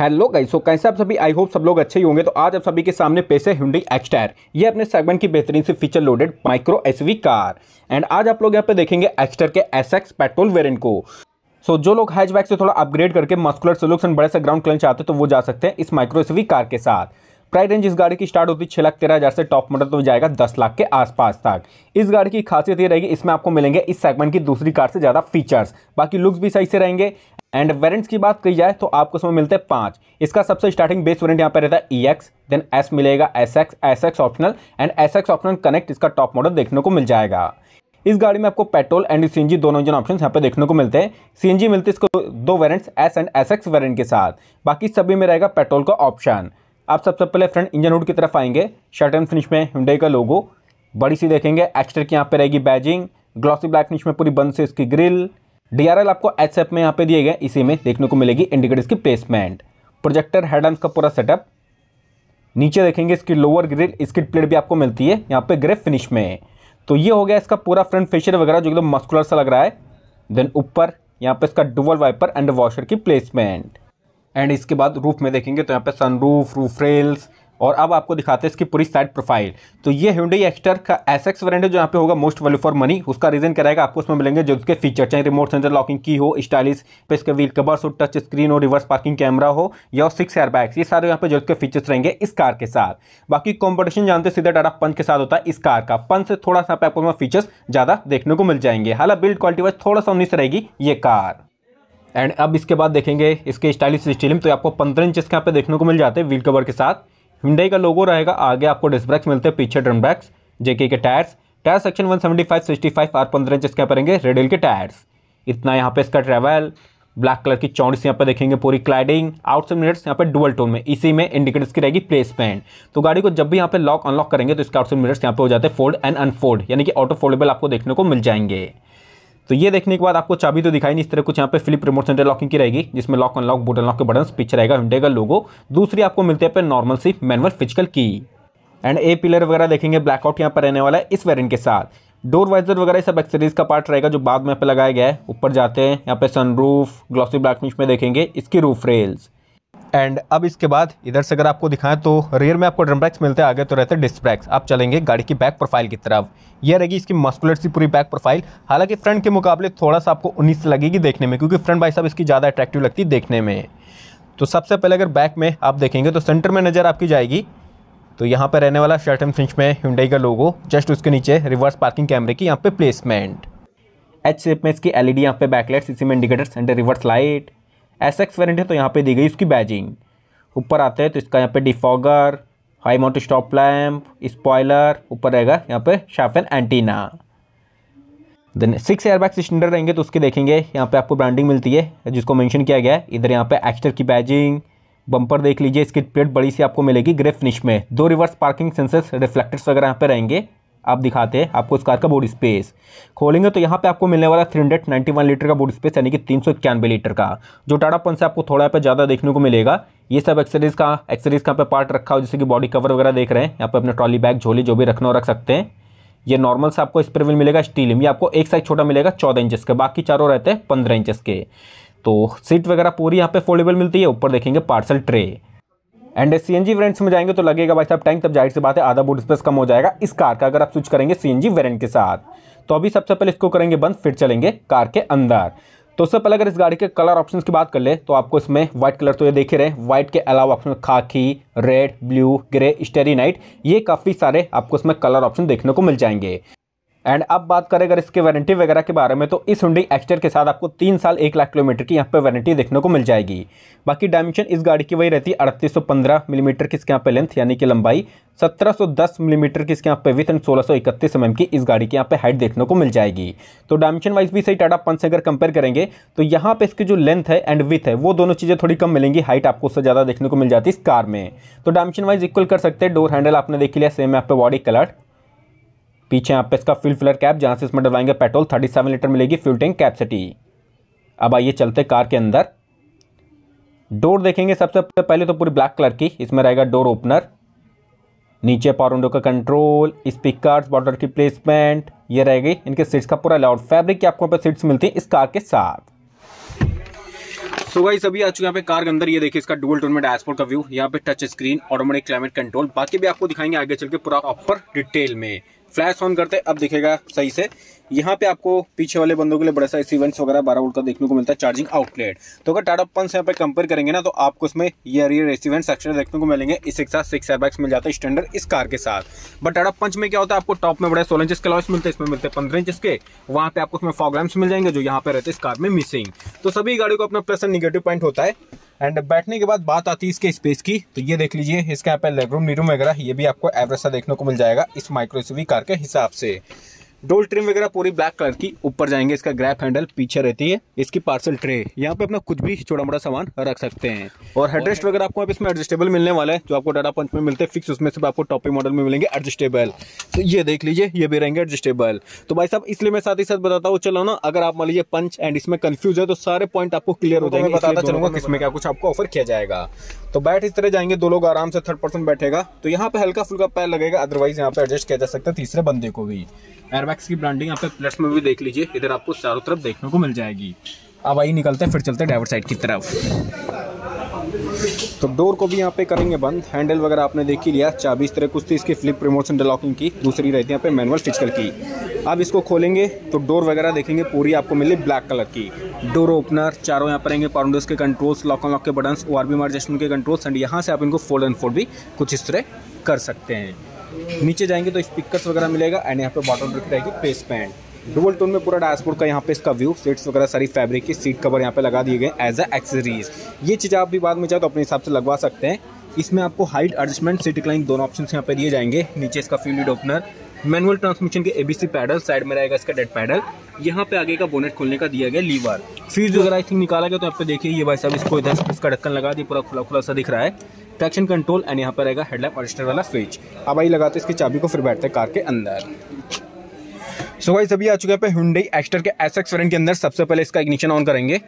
hello guys so कैसे आप सभी आई होप सब लोग अच्छे ही होंगे तो आज आप सभी के सामने पेश है हिंडी एक्सटायर ये अपने सेगमेंट की बेहतरीन से feature loaded micro SUV car and आज आप लोग यहाँ पे देखेंगे एक्सटर के एसएक्स पेट्रोल वेरिएंट को सो so, जो लोग हैचबैक से थोड़ा अपग्रेड करके मस्कुलर सलूक्स बड़े से ग्राउंड क्लंच चाहते तो वो जा सकते हैं इस माइक्रो एस कार के साथ प्राइस रेंज इस गाड़ी की स्टार्ट होती है छः लाख तेरह हज़ार से टॉप मॉडल तो जाएगा दस लाख के आसपास तक इस गाड़ी की खासियत ये रहेगी इसमें आपको मिलेंगे इस सेगमेंट की दूसरी कार से ज़्यादा फीचर्स बाकी लुक्स भी सही से रहेंगे एंड वेरेंट्स की बात की जाए तो आपको इसमें मिलते हैं पाँच इसका सबसे स्टार्टिंग बेस वेरेंट यहाँ पर रहता है ई एक्स देन एस मिलेगा S X S X optional and S X optional connect इसका टॉप मॉडल देखने को मिल जाएगा इस गाड़ी में आपको पेट्रोल एंड सीएनजी दोनों इंजन ऑप्शन यहाँ पे देखने को मिलते हैं सीएनजी मिलते हैं इसको दो variants S and S X variant के साथ बाकी सभी में रहेगा पेट्रोल का ऑप्शन आप सबसे सब पहले फ्रंट इंजन हुड की तरफ आएंगे शर्ट एंड फिनिश में हिंडे का लोगो बड़ी सी देखेंगे एक्स्ट्रा की यहाँ पे रहेगी बैजिंग ग्लॉसी ब्लैक फिनिश में पूरी बंद से इसकी ग्रिल डीआरएल आपको एच में यहाँ पे दिए गए इसी में देखने को मिलेगी इंडिकेटर्स की प्लेसमेंट प्रोजेक्टर हेडम्स का पूरा सेटअप नीचे देखेंगे इसकी लोअर ग्रिल स्किट प्लेट भी आपको मिलती है यहाँ पे ग्रे फिनिश में तो ये हो गया इसका पूरा फ्रंट फेशियर वगैरह जो एकदम मस्कुलर सा लग रहा है देन ऊपर यहाँ पे इसका डुबल वाइपर एंड वॉशर की प्लेसमेंट एंड इसके बाद रूफ में देखेंगे तो यहाँ पे सनरूफ रूफ रेल्स और अब आपको दिखाते हैं इसकी पूरी साइड प्रोफाइल तो ये हिंडी एक्स्टर का एस एक्स वेरेंट है जो यहाँ पे होगा मोस्ट वैल्यू फॉर मनी उसका रीजन क्या रहेगा आपको उसमें मिलेंगे जो उसके फीचर चाहे रिमोट सेंसर लॉकिंग की हो स्टाइलिश पे इसके व्हील कवर्स हो टच स्क्रीन हो रिवर्स पार्किंग कैमरा हो या सिक्स एयर बैग्स ये सारे यहाँ पे जो उसके फीचर्स रहेंगे इस कार के साथ बाकी कॉम्पिटिशन जानते सीधा डाटा पंच के साथ होता है इस कार का पंच से थोड़ा सा आपको फीचर्स ज़्यादा देखने को मिल जाएंगे हालांकि बिल्ड क्वालिटी वाइज थोड़ा सा उन्नीस रहेगी ये कार एंड अब इसके बाद देखेंगे इसके स्टाइलिश स्टीलिंग तो आपको पंद्रह इंच के यहाँ पे देखने को मिल जाते हैं व्हील कवर के साथ हिंडई का लोगो रहेगा आगे आपको डिस्क ब्रेक्स मिलते हैं पीछे ड्रम ब्रेक्स जेके के टायर्स टायर सेक्शन 175, 65 और पंद्रह इंच इसके पड़ेंगे रेडियल के टायर्स इतना यहाँ पे इसका ट्रेवल ब्लैक कलर की से यहाँ पे देखेंगे पूरी क्लाइडिंग आउटसाइड मिनट्स यहाँ पे डुअल टोन में इसी में इंडिकेटर्स की रहेगी प्लेसमेंट तो गाड़ी को जब भी यहाँ पे लॉक अनलॉक करेंगे तो इसके आउटसाइड मिनट्स यहाँ पे हो जाते हैं फोल्ड एंड अनफोल्ड यानी कि ऑटो फोल्डेबल आपको देखने को मिल जाएंगे तो ये देखने के बाद आपको चाबी तो दिखाई नहीं इस तरह कुछ यहाँ पे फ्लिप रिमोट सेंटर लॉकिंग की रहेगी जिसमें लॉक अनलॉक बोट लॉक के बटन पीछे रहेगा हिंडे का लोगो दूसरी आपको मिलती है पे नॉर्मल सी manual physical key and A pillar वगैरह देखेंगे ब्लैकआउट यहाँ पर रहने वाला है इस वेरियंट के साथ डोर वाइजर वगैरह सब एक्सरीज का पार्ट रहेगा जो बाद में यहाँ पे लगाया गया है ऊपर जाते हैं यहाँ पे सनरूफ ग्लॉसी ब्लैक में देखेंगे इसकी रूफ रेल्स एंड अब इसके बाद इधर से अगर आपको दिखाएं तो रेयर में आपको ड्रम ब्रैक्स मिलते हैं आगे तो रहते हैं डिस्क ब्रैक्स आप चलेंगे गाड़ी की बैक प्रोफाइल की तरफ यह रहेगी इसकी मस्कुलर सी पूरी बैक प्रोफाइल हालांकि फ्रंट के मुकाबले थोड़ा सा आपको उन्नीस लगेगी देखने में क्योंकि फ्रंट भाई साहब इसकी ज़्यादा अट्रैक्टिव लगती है देखने में तो सबसे पहले अगर बैक में आप देखेंगे तो सेंटर में नज़र आपकी जाएगी तो यहाँ पर रहने वाला शर्ट एंड फिंच में हिंडई का लोगो जस्ट उसके नीचे रिवर्स पार्किंग कैमरे की यहाँ पे प्लेसमेंट एच शेप में इसकी एलईडी यहाँ पे बैकलाइट सी में indicator centre reverse light S X variant है तो यहाँ पे दी गई उसकी बैजिंग ऊपर आते हैं तो इसका यहाँ पे defogger high mount stop lamp spoiler ऊपर रहेगा यहाँ पे shark fin antenna then six airbag cylinder रहेंगे तो उसके देखेंगे यहाँ पे आपको ब्रांडिंग मिलती है जिसको मेंशन किया गया है इधर यहाँ पे एक्स्टर की बैजिंग बम्पर देख लीजिए इसकी प्लेट बड़ी सी आपको मिलेगी ग्रे फिनिश में दो रिवर्स पार्किंग सेंसर्स रिफ्लेक्टर्स वगैरह यहाँ पे रहेंगे आप दिखाते हैं आपको इस कार का बॉडी स्पेस खोलेंगे तो यहाँ पे आपको मिलने वाला three hundred ninety one litre का बॉडी स्पेस यानी कि तीन सौ इक्यानवे लीटर का जो टाटा पंच से आपको थोड़ा यहाँ पे ज़्यादा देखने को मिलेगा ये सब एक्सरीज का एक्सरीज का पे पार्ट रखा हो जैसे कि बॉडी कवर वगैरह देख रहे हैं यहाँ पे अपने ट्रॉली बैग झोली जो भी रखना हो रख सकते हैं ये नॉर्मल से आपको स्प्रे व्हील मिलेगा स्टील में ये आपको एक साइज छोटा मिलेगा चौदह इंचज का बाकी चारों रहते हैं पंद्रह इंचज के तो सीट वगैरह पूरी यहाँ पे फोल्डेबल मिलती है ऊपर देखेंगे parcel tray and CNG variants में जाएंगे तो लगेगा भाई साहब टैंक तब जाहिर सी बात है आधा बोर्ड स्पेस कम हो जाएगा इस कार का अगर आप स्विच करेंगे सीएनजी वेरेंट के साथ तो अभी सबसे पहले इसको करेंगे बंद फिर चलेंगे कार के अंदर तो सबसे पहले अगर इस गाड़ी के कलर ऑप्शन की बात कर ले तो आपको इसमें व्हाइट कलर तो ये देख रहे व्हाइट के अलावा ऑप्शन खाकी red blue grey starry night ये काफ़ी सारे आपको इसमें कलर ऑप्शन देखने को मिल जाएंगे एंड अब बात करें अगर इसके वारंटी वगैरह के बारे में तो इस हुडी एक्स्टर के साथ आपको तीन साल एक लाख किलोमीटर की यहाँ पे वारंटी देखने को मिल जाएगी बाकी डायमेंशन इस गाड़ी की वही रहती है अड़तीस मिलीमीटर की इसके यहाँ पे लेंथ यानी कि लंबाई 1710 मिलीमीटर की इसके यहाँ पे विथ एंड सोलह सौ इकतीस एम mm की इस गाड़ी की यहाँ पे हाइट देखने को मिल जाएगी तो डायमेंशन वाइज भी सही टाटा पंच अगर कंपेयर करेंगे तो यहाँ पे इसकी जो लेंथ है एंड विथ है वो दोनों चीज़ें थोड़ी कम मिलेंगी हाइट आपको उससे ज़्यादा देखने को मिल जाती है इस कार में तो डायमेंशन वाइज इक्वल कर सकते हैं डोर हैंडल आपने देख लिया सेम यहाँ पे बॉडी कलर पीछे यहाँ पे इसका फिल फिलर कैप जहाँ से इसमें डलवाएंगे पेट्रोल थर्टी सेवन लीटर मिलेगी फ्यूल टैंक कैपेसिटी अब आइए चलते कार के अंदर डोर देखेंगे सबसे पहले तो पूरी ब्लैक कलर की इसमें रहेगा डोर ओपनर नीचे पावर विंडो का कंट्रोल स्पीकर बॉर्डर की प्लेसमेंट ये रहेगी इनके सीट्स का पूरा लाउड फैब्रिक की आपको यहाँ पे सीट्स मिलती है इस कार के साथ सो so गाइस आ चुके यहाँ पे कार के अंदर ये देखिए इसका डुअल टोन में डैशबोर्ड का व्यू यहाँ पे touch screen automatic climate control बाकी भी आपको दिखाएंगे आगे चल के पूरा प्रॉपर डिटेल में फ्लैश ऑन करते अब दिखेगा सही से यहाँ पे आपको पीछे वाले बंदों के लिए बड़ा सा इवेंट्स वगैरह बारह वोल्ट का देखने को मिलता है चार्जिंग आउटलेट तो अगर टाटा पंप यहाँ पे कंपेयर करेंगे ना तो आपको इसमें ये रियर इवेंट एक्स्ट्रा देखने को मिलेंगे इसके साथ सिक्स एयरबैग्स मिल जाता है स्टैंडर्ड इस कार के साथ बट टाटा पंच में क्या होता है आपको टॉप में बड़ा सोलह इंच के लॉस मिलते हैं इसमें मिलते हैं पंद्रह इंच के वहाँ पे आपको उसमें फॉग्राम्स मिल जाएंगे जो यहाँ पे रहते हैं इस कार में मिसिंग तो सभी गाड़ियों को अपना प्लस एंड निगेटिव पॉइंट होता है एंड बैठने के बाद बात आती है इसके स्पेस की तो ये देख लीजिए इसके यहाँ पे लेगरूम नीरूम वगैरह ये भी आपको एवरेस्ट देखने को मिल जाएगा इस माइक्रोसिवी कार के हिसाब से डोल ट्रिम वगैरह पूरी ब्लैक कलर की ऊपर जाएंगे इसका ग्रैप हैंडल पीछे रहती है इसकी पार्सल ट्रे यहाँ पे अपना कुछ भी छोटा मोटा सामान रख सकते हैं और हेडरेस्ट वगैरह आपको इसमें एडजस्टेबल मिलने वाला है जो आपको डाटा पंच में मिलते हैं फिक्स उसमें से आपको टॉपिक मॉडल में मिलेंगे एडजस्टेबल तो ये देख लीजिए ये भी रहेंगे एडजस्टेबल तो भाई साहब इसलिए मैं साथ ही साथ बताता हूँ चलो ना अगर आप मान लीजिए पंच एंड इसमें कंफ्यूज है तो सारे पॉइंट आपको क्लियर हो तो जाएंगे बताता चलूंगा किसमें क्या कुछ आपको ऑफर किया जाएगा तो बैठ इस तरह जाएंगे दो लोग आराम से थर्ड पर्सन बैठेगा तो यहाँ पे हल्का फुल्का पैर लगेगा अदरवाइज यहाँ पे एडजस्ट किया जा सकता है तीसरे बंदे को भी एयरबैग मैक्स की ब्रांडिंग आप प्लस में भी देख लीजिए इधर आपको चारों तरफ देखने को मिल जाएगी अब आई निकलते हैं फिर चलते हैं ड्राइवर साइड की तरफ तो डोर को भी यहाँ पे करेंगे बंद हैंडल वगैरह आपने देख ही लिया चाबी इस तरह कुछ थी इसकी फ्लिप प्रमोशन डलॉकिंग की दूसरी रहती है यहाँ पे मैनुअल फिजिकल की अब इसको खोलेंगे तो डोर वगैरह देखेंगे पूरी आपको मिली ब्लैक कलर की डोर ओपनर चारों यहाँ पर रहेंगे पाउंडर्स के कंट्रोल्स लॉक ऑन लॉक के button O R B adjustment के कंट्रोल्स एंड यहाँ से आप इनको फोल्ड एंड फोल्ड भी कुछ इस तरह कर सकते हैं नीचे जाएंगे तो स्पीकर्स वगैरह मिलेगा एंड यहाँ पे बॉटम दिख रहेगी पेस पैंट डुअल टोन में पूरा डैशबोर्ड का यहाँ पे इसका व्यू सीट्स वगैरह सारी फैब्रिक की सीट कवर यहाँ पे लगा दिए गए एज अ एक्सेसरीज ये चीज़ आप भी बाद में चाहे तो अपने हिसाब से लगवा सकते हैं इसमें आपको हाइट एडजस्टमेंट सीट क्लाइन दोनों ऑप्शन यहाँ पे दिए जाएंगे नीचे इसका फ्यूलिड ओपनर मैनुअल ट्रांसमिशन के एबीसी पैडल साइड में रहेगा इसका डेड पैडल यहाँ पे आगे का बोनेट खोलने का दिया गया लीवर फ्यूज वगैरह आई थिंक निकाला गया तो आप देखिए ये भाई साहब इसको इधर इसका ढक्कन लगा दिया पूरा खुला खुला सा दिख रहा है ट्रैक्शन कंट्रोल एंड यहाँ पर रहेगा हेडलैम्प ऑडिस्टर वाला स्विच अब आई लगाते इसकी चाबी को फिर बैठते कार के अंदर सो so भाई सभी आ चुके हैं पे हुंडई एक्स्टर के एस एक्स के अंदर सबसे पहले इसका इग्निशन ऑन करेंगे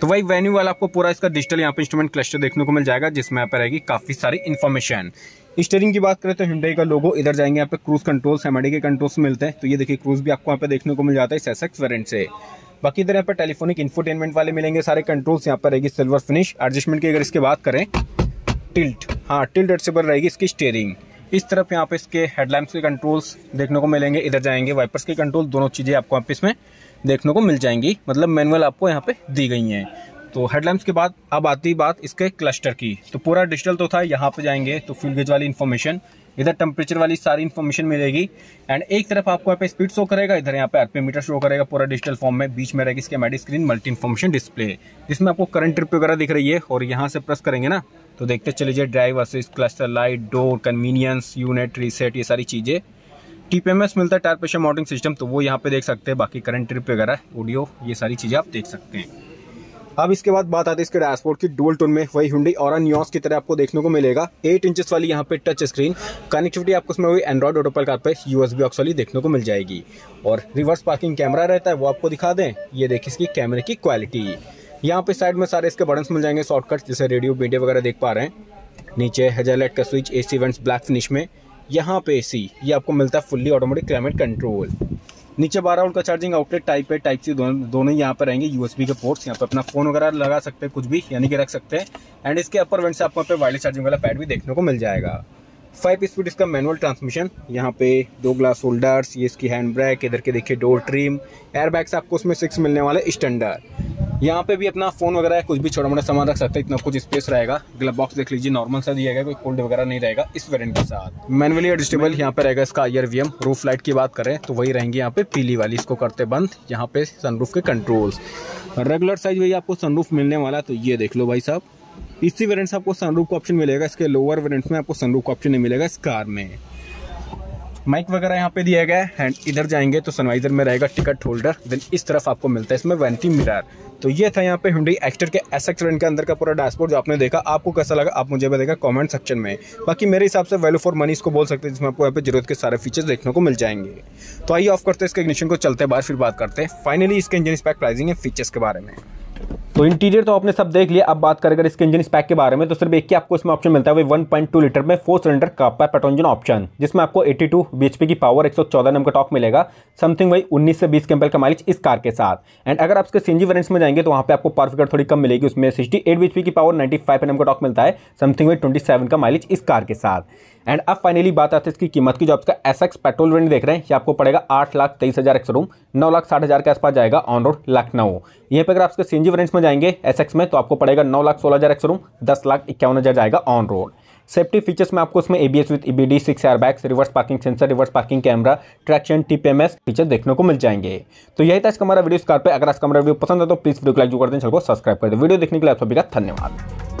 तो वही वेन्यू वाला आपको पूरा इसका डिजिटल यहाँ पे इंस्ट्रूमेंट क्लस्टर देखने को मिल जाएगा जिसमें यहाँ पर रहेगी काफ़ी सारी इन्फॉर्मेशन स्टेरिंग की बात करें तो हिंडई का लोगो इधर जाएंगे यहाँ पे क्रूज कंट्रोल एमआईडी के कंट्रोल्स मिलते हैं तो ये देखिए क्रूज भी आपको यहाँ पे देखने को मिल जाता है सेसेक्स वेरेंट से बाकी इधर यहाँ पर टेलीफोनिक इन्फोटेनमेंट वाले मिलेंगे सारे कंट्रोल्स यहाँ पर रहेगी सिल्वर फिनिश एडजस्टमेंट की अगर इसकी बात करें टिल्ट हाँ टिल्ट एडसेबल रहेगी इसकी स्टेयरिंग इस तरफ यहाँ पे इसके हेडलैम्प्स के कंट्रोल्स देखने को मिलेंगे इधर जाएंगे वाइपर्स के कंट्रोल दोनों चीज़ें आपको यहाँ पे इसमें देखने को मिल जाएंगी मतलब मैनुअल आपको यहाँ पे दी गई हैं तो हेडलैम्प्स के बाद अब आती बात इसके क्लस्टर की तो पूरा डिजिटल तो था यहाँ पे जाएंगे तो फ्यूल गेज वाली इन्फॉर्मेशन इधर टेम्परेचर वाली सारी इन्फॉर्मेशन मिलेगी एंड एक तरफ आपको यहाँ पे स्पीड शो करेगा इधर यहाँ पे मीटर शो करेगा पूरा डिजिटल फॉर्म में बीच में रहेगी इसके मैडी स्क्रीन मल्टी इन्फॉर्मेशन डिस्प्ले जिसमें आपको करंट ट्रिप वगैरह दिख रही है और यहाँ से प्रेस करेंगे ना तो देखते चले जाइए drive assist cluster light door convenience unit reset ये सारी चीज़ें टीपीएमएस मिलता है टायर प्रेशर मॉडिंग सिस्टम तो वो यहाँ पे देख सकते हैं बाकी करंट ट्रिप वगैरह ऑडियो ये सारी चीज़ें आप देख सकते हैं अब इसके बाद बात आती है इसके डैशबोर्ड की डुअल टोन में वही हुंडी और न्यूस की तरह आपको देखने को मिलेगा एट इंचेस वाली यहाँ पे टच स्क्रीन कनेक्टिविटी आपको इसमें हुई एंड्रॉइड ऑटो पर कार पे यूएसबी ऑक्स वाली देखने को मिल जाएगी और रिवर्स पार्किंग कैमरा रहता है वो आपको दिखा दें ये देखिए इसकी कैमरे की क्वालिटी यहाँ पे साइड में सारे इसके बटन मिल जाएंगे शॉर्टकट जैसे रेडियो मीडिया वगैरह देख पा रहे हैं नीचे हेजरलाइट का switch A C black finish में यहाँ पे ए ये आपको मिलता है फुल्ली ऑटोमेटिक क्लाइमेट कंट्रोल नीचे बारह वोल्ट का चार्जिंग आउटलेट टाइप है टाइप सी दोनों दोनों ही यहाँ पर रहेंगे यूएसबी के पोर्ट्स यहाँ पर अपना फोन वगैरह लगा सकते हैं कुछ भी यानी कि रख सकते हैं एंड इसके अपर वेंट से आपको यहाँ पे वायरलेस चार्जिंग वाला पैड भी देखने को मिल जाएगा फाइव स्पीड इसका मैनुअल ट्रांसमिशन यहाँ पे दो ग्लास होल्डर्स ये इसकी हैंड ब्रेक इधर के देखिए डोर ट्रिम एयर आपको उसमें सिक्स मिलने वाले स्टैंडर्ड यहाँ पे भी अपना फ़ोन वगैरह कुछ भी छोटा मोटा सामान रख सकते हैं इतना कुछ स्पेस रहेगा ग्लब बॉक्स देख लीजिए नॉर्मल सा दिया गया कोई कोल्ड वगैरह नहीं रहेगा इस वेरियंट के साथ मैनुअली एडजस्टेबल यहाँ पे रहेगा इसका आयर वी रूफ लाइट की बात करें तो वही रहेंगे यहाँ पे पीली वाली इसको करते बंद यहाँ पे सनरूफ के कंट्रोल्स रेगुलर साइज वही आपको सनरूफ मिलने वाला तो ये देख लो भाई साहब इसी वेरियंट से आपको सनरूफ का ऑप्शन मिलेगा इसके लोअर वेरियंट में आपको सनरूफ का ऑप्शन नहीं मिलेगा इस कार में माइक वगैरह यहाँ पे दिया गया है एंड इधर जाएंगे तो सनवाइजर में रहेगा टिकट होल्डर देन इस तरफ आपको मिलता है इसमें वेंटी मिरर तो ये था यहाँ पे हिंडी एक्टर के एस एक्सलेंट के अंदर का पूरा डैशबोर्ड जो आपने देखा आपको कैसा लगा आप मुझे बताएगा कमेंट सेक्शन में बाकी मेरे हिसाब से वैल्यू फॉर मनी इसको बोल सकते हैं जिसमें आपको यहाँ पे जरूरत के सारे फीचर्स देखने को मिल जाएंगे तो आइए ऑफ करते हैं इसके इग्निशन को चलते बाहर फिर बात करते हैं फाइनली इसके इंजन स्पैक प्राइजिंग है फीचर्स के बारे में तो इंटीरियर तो आपने सब देख लिया अब बात करें अगर इसके इंजन स्पैक के बारे में तो सिर्फ एक ही आपको इसमें ऑप्शन मिलता है वन पॉइंट टू लीटर में फोर सिलेंडर का पेट्रोल इंजन ऑप्शन जिसमें आपको 82 टू बीएचपी की पावर 114 नंबर का टॉप मिलेगा समथिंग वही 19 से 20 के का माइलेज इस कार के साथ एंड अगर आप इसके सीजी वेरेंट्स में जाएंगे तो वहाँ पर आपको पर फिगर थोड़ी कम मिलेगी उसमें सिक्सटी एट की पावर नाइन्टी फाइव का टॉप मिलता है समथिंग वही ट्वेंटी का माइलेज इस कार के साथ एंड अब फाइनली बात आती है इसकी कीमत की जो आपका एस एक्स पेट्रोल रेंट देख रहे हैं ये आपको पड़ेगा आठ लाख तेईस हज़ार एक सौ रूम नौ लाख साठ हज़ार के आसपास जाएगा ऑन रोड लखनऊ यहाँ पर अगर आपके सी एन में जाएंगे एस एक्स में तो आपको पड़ेगा नौ लाख सोलह हज़ार एक सौ रूम दस लाख इक्यावन हज़ार जाएगा ऑन रोड सेफ्टी फीचर्स में आपको इसमें ABS with EBD six air bags reverse parking sensor reverse parking camera traction TPMS feature देखने को मिल जाएंगे तो यही था इसका हमारा वीडियो इस कार पे अगर आज का हमारा वीडियो पसंद है तो प्लीज वीडियो को लाइक जो कर दें चैनल को सब्सक्राइब कर दें वीडियो देखने के लिए आप सभी का धन्यवाद